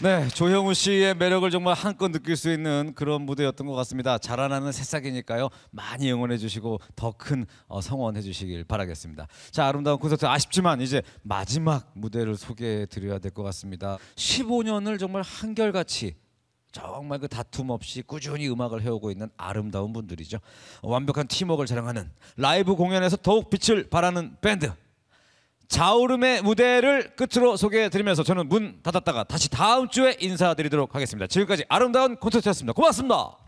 네, 조형우 씨의 매력을 정말 한껏 느낄 수 있는 그런 무대였던 것 같습니다. 자라나는 새싹이니까요. 많이 응원해 주시고 더큰 어, 성원해 주시길 바라겠습니다. 자, 아름다운 콘서트 아쉽지만 이제 마지막 무대를 소개해 드려야 될 것 같습니다. 15년을 정말 한결같이 정말 그 다툼 없이 꾸준히 음악을 해오고 있는 아름다운 분들이죠. 완벽한 팀워크를 자랑하는 라이브 공연에서 더욱 빛을 발하는 밴드 자오름의 무대를 끝으로 소개해드리면서 저는 문 닫았다가 다시 다음 주에 인사드리도록 하겠습니다. 지금까지 아름다운 콘서트였습니다. 고맙습니다.